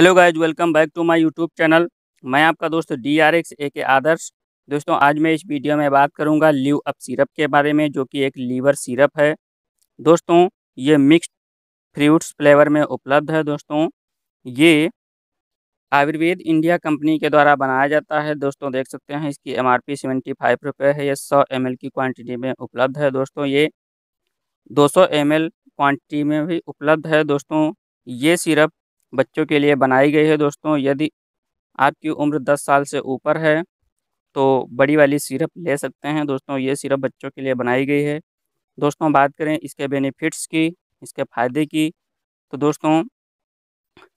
hello guys welcome back to my YouTube channel मैं आपका दोस्त डी आर एक्स ए के आदर्श दोस्तों आज मैं इस वीडियो में बात करूंगा लीव अप सिरप के बारे में जो कि एक लीवर सिरप है दोस्तों ये मिक्स्ड फ्रूट्स फ्लेवर में उपलब्ध है दोस्तों ये आयुर्वेद इंडिया कंपनी के द्वारा बनाया जाता है दोस्तों देख सकते हैं इसकी M R P seventy five रुपये है ये सौ एम एल की क्वान्टिटी में उपलब्ध है दोस्तों ये दो सौ एम एल क्वान्टिटी में भी उपलब्ध है दोस्तों ये सिरप बच्चों के लिए बनाई गई है दोस्तों यदि आपकी उम्र 10 साल से ऊपर है तो बड़ी वाली सिरप ले सकते हैं दोस्तों ये सिरप बच्चों के लिए बनाई गई है दोस्तों बात करें इसके बेनिफिट्स की इसके फ़ायदे की तो दोस्तों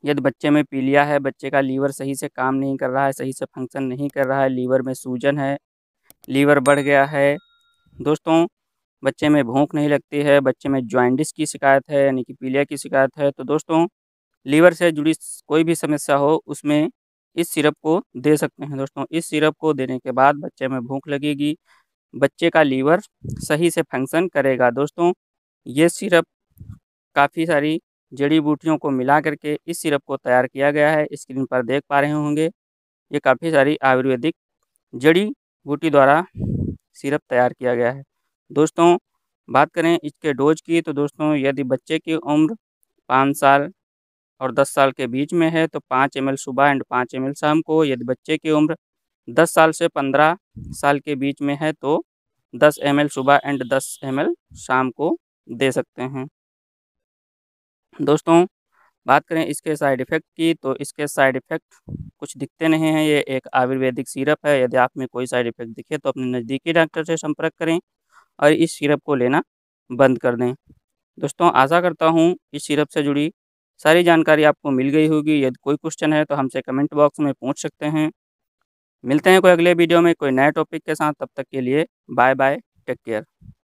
यदि बच्चे में पीलिया है बच्चे का लीवर सही से काम नहीं कर रहा है सही से फंक्शन नहीं कर रहा है लीवर में सूजन है लीवर बढ़ गया है दोस्तों बच्चे में भूख नहीं लगती है बच्चे में ज्वाइंडिस की शिकायत है यानी कि पीलिया की शिकायत है तो दोस्तों लीवर से जुड़ी कोई भी समस्या हो उसमें इस सिरप को दे सकते हैं दोस्तों इस सिरप को देने के बाद बच्चे में भूख लगेगी बच्चे का लीवर सही से फंक्शन करेगा दोस्तों ये सिरप काफ़ी सारी जड़ी बूटियों को मिला करके इस सिरप को तैयार किया गया है स्क्रीन पर देख पा रहे होंगे ये काफ़ी सारी आयुर्वेदिक जड़ी बूटी द्वारा सिरप तैयार किया गया है दोस्तों बात करें इसके डोज की तो दोस्तों यदि बच्चे की उम्र पाँच साल और 10 साल के बीच में है तो 5 एम सुबह एंड 5 एम शाम को यदि बच्चे की उम्र 10 साल से 15 साल के बीच में है तो 10 एम सुबह एंड 10 एम शाम को दे सकते हैं दोस्तों बात करें इसके साइड इफ़ेक्ट की तो इसके साइड इफ़ेक्ट कुछ दिखते नहीं हैं ये एक आयुर्वेदिक सिरप है यदि आप में कोई साइड इफ़ेक्ट दिखे तो अपने नज़दीकी डॉक्टर से संपर्क करें और इस सिरप को लेना बंद कर दें दोस्तों आशा करता हूँ इस सिरप से जुड़ी सारी जानकारी आपको मिल गई होगी यदि कोई क्वेश्चन है तो हमसे कमेंट बॉक्स में पूछ सकते हैं मिलते हैं कोई अगले वीडियो में कोई नए टॉपिक के साथ तब तक के लिए बाय बाय टेक केयर